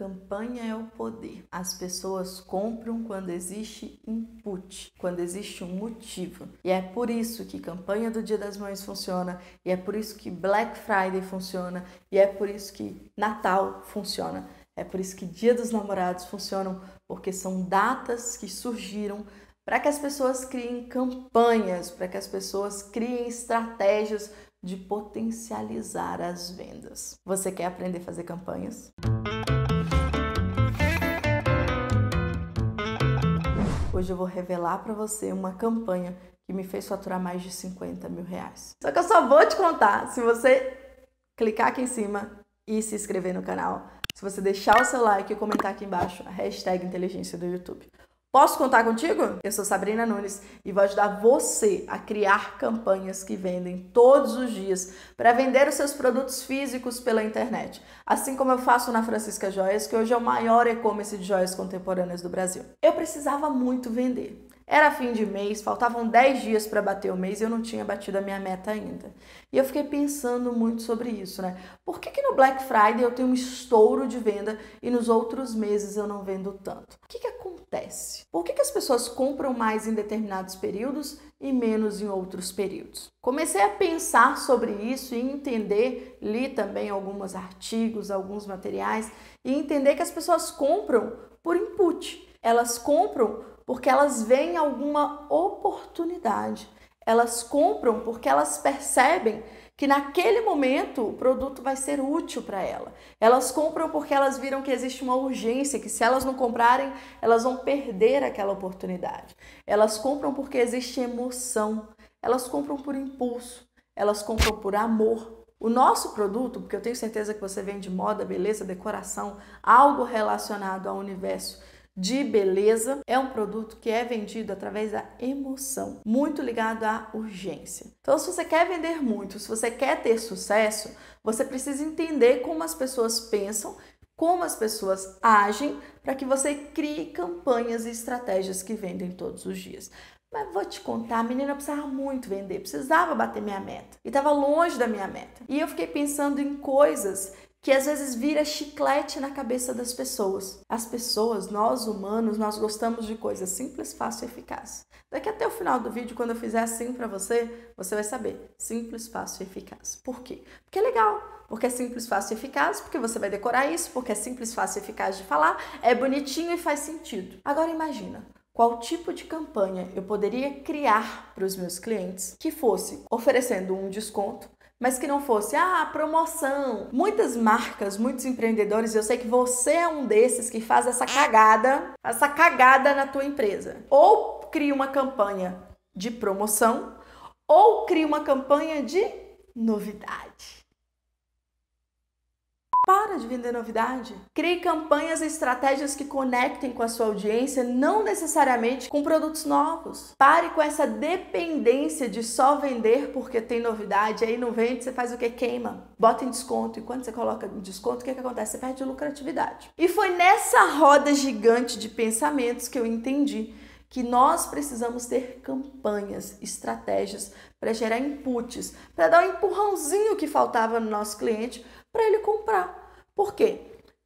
Campanha é o poder. As pessoas compram quando existe input, quando existe um motivo. E é por isso que campanha do Dia das Mães funciona, e é por isso que Black Friday funciona, e é por isso que Natal funciona. É por isso que Dia dos Namorados funcionam, porque são datas que surgiram para que as pessoas criem campanhas, para que as pessoas criem estratégias de potencializar as vendas. Você quer aprender a fazer campanhas? Música hoje eu vou revelar para você uma campanha que me fez faturar mais de 50 mil reais. Só que eu só vou te contar se você clicar aqui em cima e se inscrever no canal, se você deixar o seu like e comentar aqui embaixo a hashtag inteligência do YouTube. Posso contar contigo? Eu sou Sabrina Nunes e vou ajudar você a criar campanhas que vendem todos os dias para vender os seus produtos físicos pela internet, assim como eu faço na Francisca Joias, que hoje é o maior e-commerce de joias contemporâneas do Brasil. Eu precisava muito vender. Era fim de mês, faltavam 10 dias para bater o mês e eu não tinha batido a minha meta ainda. E eu fiquei pensando muito sobre isso, né? Por que, que no Black Friday eu tenho um estouro de venda e nos outros meses eu não vendo tanto? O que, que acontece? Por que, que as pessoas compram mais em determinados períodos e menos em outros períodos? Comecei a pensar sobre isso e entender, li também alguns artigos, alguns materiais, e entender que as pessoas compram por input. Elas compram porque elas veem alguma oportunidade. Elas compram porque elas percebem que naquele momento o produto vai ser útil para ela. Elas compram porque elas viram que existe uma urgência, que se elas não comprarem, elas vão perder aquela oportunidade. Elas compram porque existe emoção. Elas compram por impulso. Elas compram por amor, o nosso produto, porque eu tenho certeza que você vende moda, beleza, decoração, algo relacionado ao universo de beleza. É um produto que é vendido através da emoção, muito ligado à urgência. Então, se você quer vender muito, se você quer ter sucesso, você precisa entender como as pessoas pensam como as pessoas agem para que você crie campanhas e estratégias que vendem todos os dias. Mas vou te contar, a menina precisava muito vender, precisava bater minha meta. E estava longe da minha meta. E eu fiquei pensando em coisas que às vezes vira chiclete na cabeça das pessoas. As pessoas, nós humanos, nós gostamos de coisas simples, fácil e eficaz. Daqui até o final do vídeo, quando eu fizer assim para você, você vai saber. Simples, fácil e eficaz. Por quê? Porque é legal, porque é simples, fácil e eficaz, porque você vai decorar isso, porque é simples, fácil e eficaz de falar, é bonitinho e faz sentido. Agora imagina, qual tipo de campanha eu poderia criar para os meus clientes que fosse oferecendo um desconto mas que não fosse ah, promoção. Muitas marcas, muitos empreendedores, eu sei que você é um desses que faz essa cagada, essa cagada na tua empresa. Ou cria uma campanha de promoção, ou cria uma campanha de novidade para de vender novidade. Crie campanhas e estratégias que conectem com a sua audiência, não necessariamente com produtos novos. Pare com essa dependência de só vender porque tem novidade, aí não vende, você faz o que? Queima. Bota em desconto. E quando você coloca em desconto, o que, é que acontece? Você perde lucratividade. E foi nessa roda gigante de pensamentos que eu entendi que nós precisamos ter campanhas, estratégias para gerar inputs, para dar o um empurrãozinho que faltava no nosso cliente para ele comprar. Por quê?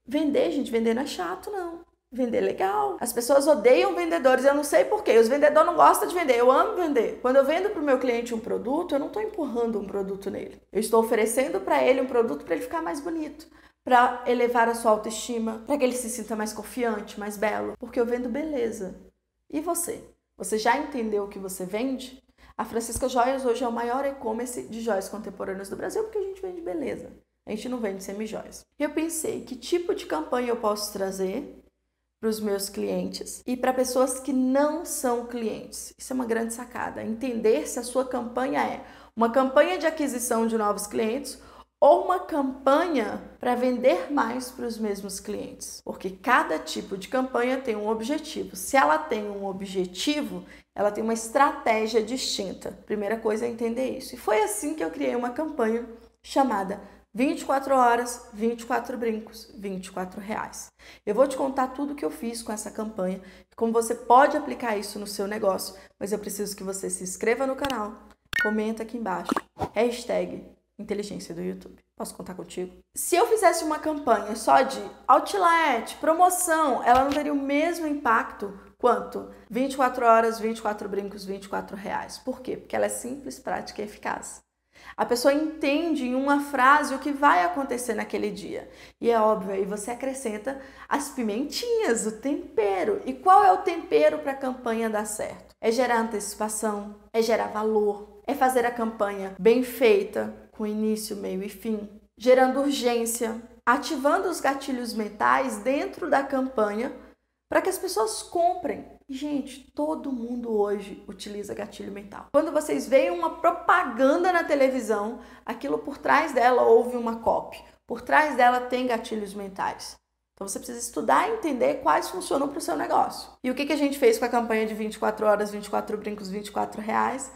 Vender, gente, vender não é chato, não. Vender é legal. As pessoas odeiam vendedores, eu não sei porquê. Os vendedores não gostam de vender, eu amo vender. Quando eu vendo para o meu cliente um produto, eu não estou empurrando um produto nele. Eu estou oferecendo para ele um produto para ele ficar mais bonito, para elevar a sua autoestima, para que ele se sinta mais confiante, mais belo. Porque eu vendo beleza. E você? Você já entendeu o que você vende? A Francisca Joias hoje é o maior e-commerce de joias contemporâneas do Brasil porque a gente vende beleza. A gente não vende semijoias. Eu pensei que tipo de campanha eu posso trazer para os meus clientes e para pessoas que não são clientes. Isso é uma grande sacada. Entender se a sua campanha é uma campanha de aquisição de novos clientes ou uma campanha para vender mais para os mesmos clientes, porque cada tipo de campanha tem um objetivo. Se ela tem um objetivo, ela tem uma estratégia distinta. Primeira coisa é entender isso. E foi assim que eu criei uma campanha chamada 24 horas, 24 brincos, 24 reais. Eu vou te contar tudo que eu fiz com essa campanha, como você pode aplicar isso no seu negócio, mas eu preciso que você se inscreva no canal, comenta aqui embaixo, hashtag inteligência do YouTube. Posso contar contigo? Se eu fizesse uma campanha só de outlet, promoção, ela não teria o mesmo impacto quanto 24 horas, 24 brincos, 24 reais. Por quê? Porque ela é simples, prática e eficaz. A pessoa entende em uma frase o que vai acontecer naquele dia. E é óbvio, aí você acrescenta as pimentinhas, o tempero. E qual é o tempero para a campanha dar certo? É gerar antecipação, é gerar valor, é fazer a campanha bem feita, com início, meio e fim, gerando urgência, ativando os gatilhos mentais dentro da campanha para que as pessoas comprem. Gente, todo mundo hoje utiliza gatilho mental. Quando vocês veem uma propaganda na televisão, aquilo por trás dela houve uma cop por trás dela tem gatilhos mentais. Então você precisa estudar e entender quais funcionam para o seu negócio. E o que, que a gente fez com a campanha de 24 horas, 24 brincos, 24 reais?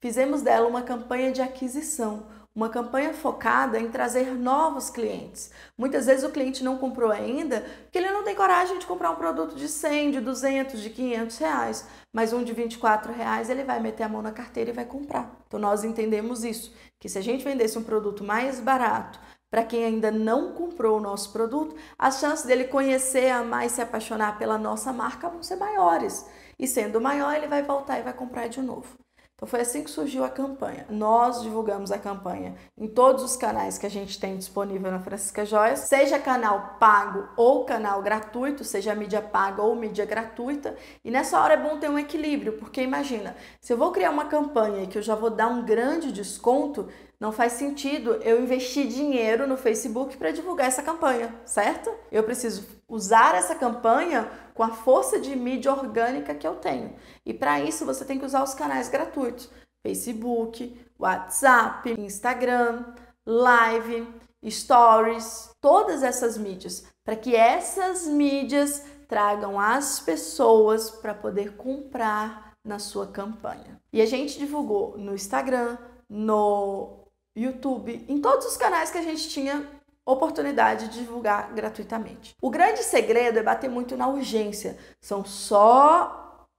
Fizemos dela uma campanha de aquisição uma campanha focada em trazer novos clientes. Muitas vezes o cliente não comprou ainda porque ele não tem coragem de comprar um produto de 100, de 200, de 500 reais, mas um de 24 reais ele vai meter a mão na carteira e vai comprar. Então nós entendemos isso, que se a gente vendesse um produto mais barato para quem ainda não comprou o nosso produto, as chances dele conhecer a mais, se apaixonar pela nossa marca vão ser maiores. E sendo maior, ele vai voltar e vai comprar de novo. Então foi assim que surgiu a campanha. Nós divulgamos a campanha em todos os canais que a gente tem disponível na Francisca Joias, seja canal pago ou canal gratuito, seja mídia paga ou mídia gratuita. E nessa hora é bom ter um equilíbrio, porque imagina, se eu vou criar uma campanha que eu já vou dar um grande desconto, não faz sentido eu investir dinheiro no Facebook para divulgar essa campanha, certo? Eu preciso usar essa campanha com a força de mídia orgânica que eu tenho. E para isso você tem que usar os canais gratuitos: Facebook, WhatsApp, Instagram, Live, Stories, todas essas mídias, para que essas mídias tragam as pessoas para poder comprar na sua campanha. E a gente divulgou no Instagram, no YouTube, em todos os canais que a gente tinha oportunidade de divulgar gratuitamente. O grande segredo é bater muito na urgência. São só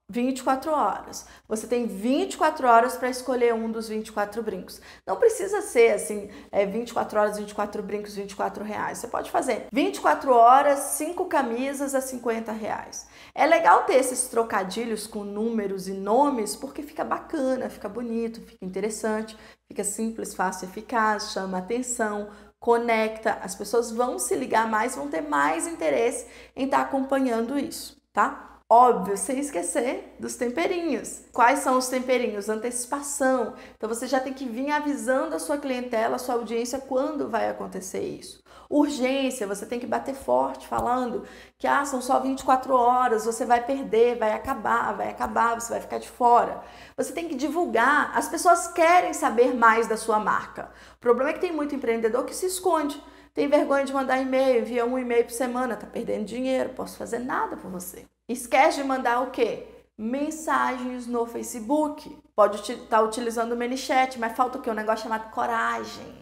24 horas. Você tem 24 horas para escolher um dos 24 brincos. Não precisa ser assim, é, 24 horas, 24 brincos, 24 reais. Você pode fazer 24 horas, 5 camisas a 50 reais. É legal ter esses trocadilhos com números e nomes porque fica bacana, fica bonito, fica interessante, fica simples, fácil, eficaz, chama atenção conecta, as pessoas vão se ligar mais, vão ter mais interesse em estar tá acompanhando isso, tá? Óbvio, sem esquecer dos temperinhos. Quais são os temperinhos? Antecipação. Então você já tem que vir avisando a sua clientela, a sua audiência, quando vai acontecer isso. Urgência, você tem que bater forte falando que ah, são só 24 horas, você vai perder, vai acabar, vai acabar, você vai ficar de fora. Você tem que divulgar. As pessoas querem saber mais da sua marca. O problema é que tem muito empreendedor que se esconde. Tem vergonha de mandar e-mail, envia um e-mail por semana, tá perdendo dinheiro, posso fazer nada por você. Esquece de mandar o quê? Mensagens no Facebook. Pode estar tá utilizando o ManyChat, mas falta o quê? Um negócio chamado coragem.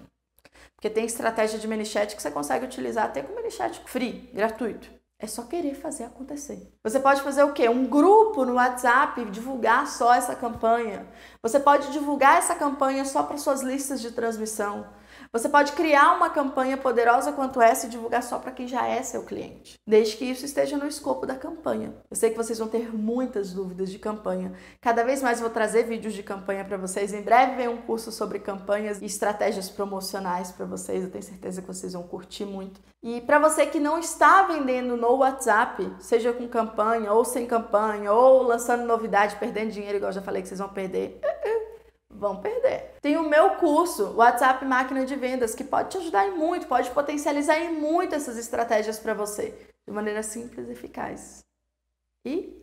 Porque tem estratégia de ManyChat que você consegue utilizar até com ManyChat free, gratuito. É só querer fazer acontecer. Você pode fazer o quê? Um grupo no WhatsApp divulgar só essa campanha. Você pode divulgar essa campanha só para suas listas de transmissão. Você pode criar uma campanha poderosa quanto essa e divulgar só para quem já é seu cliente, desde que isso esteja no escopo da campanha. Eu sei que vocês vão ter muitas dúvidas de campanha. Cada vez mais vou trazer vídeos de campanha para vocês. Em breve vem um curso sobre campanhas e estratégias promocionais para vocês. Eu tenho certeza que vocês vão curtir muito. E para você que não está vendendo no WhatsApp, seja com campanha ou sem campanha, ou lançando novidade, perdendo dinheiro, igual eu já falei que vocês vão perder, vão perder. Tem o meu curso, WhatsApp Máquina de Vendas, que pode te ajudar em muito, pode potencializar em muito essas estratégias para você, de maneira simples e eficaz. E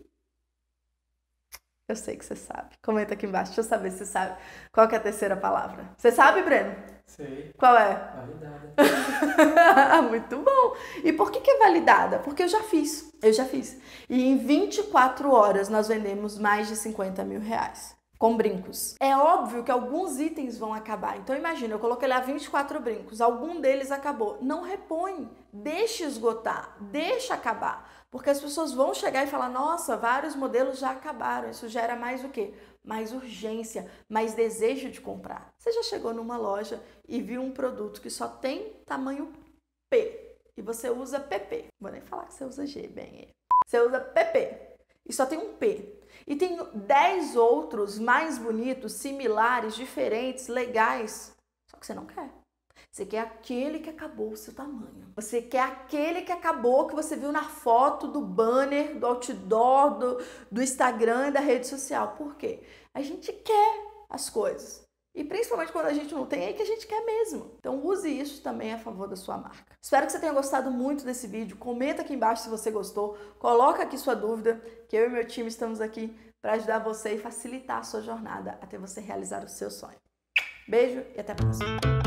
eu sei que você sabe. Comenta aqui embaixo, deixa eu saber se você sabe qual é a terceira palavra. Você sabe, Breno? Sei. Qual é? Validada. Muito bom. E por que, que é validada? Porque eu já fiz. Eu já fiz. E em 24 horas nós vendemos mais de 50 mil reais com brincos. É óbvio que alguns itens vão acabar. Então imagina, eu coloquei lá 24 brincos, algum deles acabou. Não repõe, deixa esgotar, deixa acabar, porque as pessoas vão chegar e falar: "Nossa, vários modelos já acabaram". Isso gera mais o quê? Mais urgência, mais desejo de comprar. Você já chegou numa loja e viu um produto que só tem tamanho P e você usa PP. Vou nem falar que você usa G, bem. É. Você usa PP e só tem um P. E tem 10 outros mais bonitos, similares, diferentes, legais. Só que você não quer. Você quer aquele que acabou o seu tamanho. Você quer aquele que acabou que você viu na foto do banner, do outdoor, do, do Instagram e da rede social. Por quê? A gente quer as coisas. E principalmente quando a gente não tem, é que a gente quer mesmo. Então use isso também a favor da sua marca. Espero que você tenha gostado muito desse vídeo. Comenta aqui embaixo se você gostou. Coloca aqui sua dúvida, que eu e meu time estamos aqui para ajudar você e facilitar a sua jornada até você realizar o seu sonho. Beijo e até a próxima.